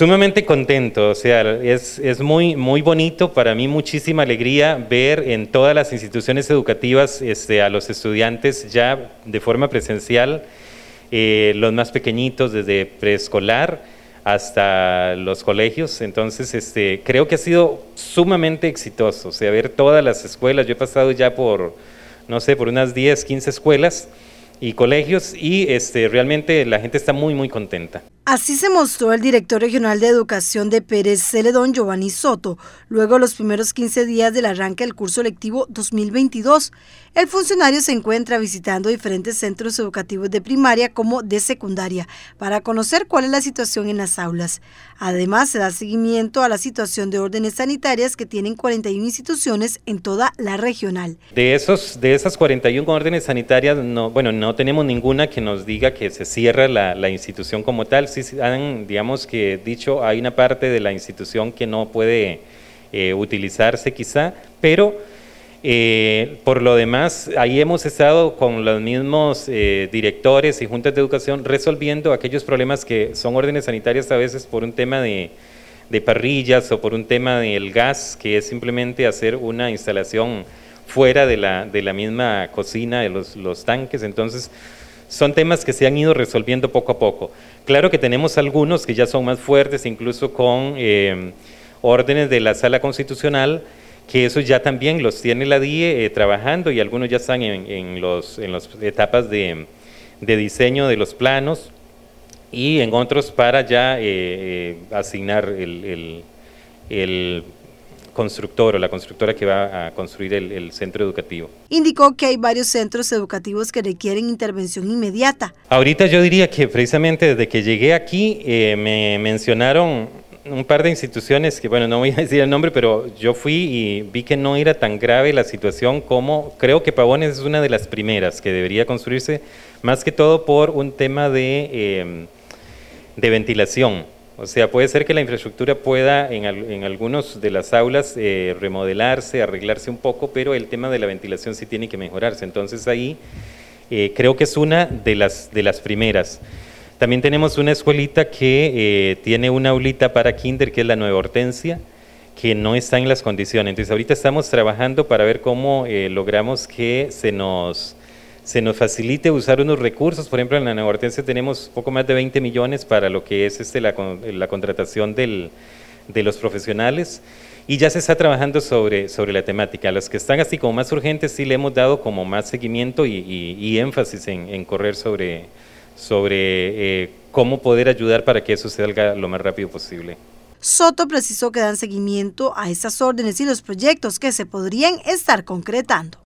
Sumamente contento, o sea, es, es, muy, muy bonito, para mí muchísima alegría ver en todas las instituciones educativas este, a los estudiantes ya de forma presencial, eh, los más pequeñitos desde preescolar hasta los colegios, entonces este, creo que ha sido sumamente exitoso, o sea, ver todas las escuelas, yo he pasado ya por, no sé, por unas 10, 15 escuelas y colegios y este, realmente la gente está muy, muy contenta. Así se mostró el director regional de educación de Pérez Celedón, Giovanni Soto, luego de los primeros 15 días del arranque del curso lectivo 2022. El funcionario se encuentra visitando diferentes centros educativos de primaria como de secundaria para conocer cuál es la situación en las aulas. Además, se da seguimiento a la situación de órdenes sanitarias que tienen 41 instituciones en toda la regional. De, esos, de esas 41 órdenes sanitarias, no, bueno, no tenemos ninguna que nos diga que se cierra la, la institución como tal, han, digamos que dicho, hay una parte de la institución que no puede eh, utilizarse quizá, pero eh, por lo demás, ahí hemos estado con los mismos eh, directores y juntas de educación resolviendo aquellos problemas que son órdenes sanitarias a veces por un tema de, parrillas o por un tema del gas, que es simplemente hacer una instalación fuera de la, de la misma cocina, de los, los tanques. Entonces, son temas que se han ido resolviendo poco a poco. Claro que tenemos algunos que ya son más fuertes, incluso con eh, órdenes de la sala constitucional, que eso ya también los tiene la DIE eh, trabajando y algunos ya están en, en las etapas de, diseño de los planos y en otros para ya eh, asignar el constructor o la constructora que va a construir el, centro educativo. Indicó que hay varios centros educativos que requieren intervención inmediata. Ahorita yo diría que precisamente desde que llegué aquí eh, me mencionaron un par de instituciones que, bueno, no voy a decir el nombre, pero yo fui y vi que no era tan grave la situación como creo que Pavones es una de las primeras que debería construirse, más que todo por un tema de, eh, de ventilación o sea, puede ser que la infraestructura pueda en, algunos de las aulas eh, remodelarse, arreglarse un poco, pero el tema de la ventilación sí tiene que mejorarse. Entonces ahí eh, creo que es una de las, de las primeras. También tenemos una escuelita que eh, tiene una aulita para kinder, que es la Nueva Hortensia, que no está en las condiciones. Entonces ahorita estamos trabajando para ver cómo logramos que se nos se nos facilite usar unos recursos. Por ejemplo, en la Neobartense tenemos poco más de 20 millones para lo que es este, la, contratación de los profesionales y ya se está trabajando sobre, sobre la temática. Las que están así como más urgentes sí le hemos dado como más seguimiento y, énfasis en, correr sobre, sobre eh, cómo poder ayudar para que eso salga lo más rápido posible. Soto precisó que dan seguimiento a esas órdenes y los proyectos que se podrían estar concretando.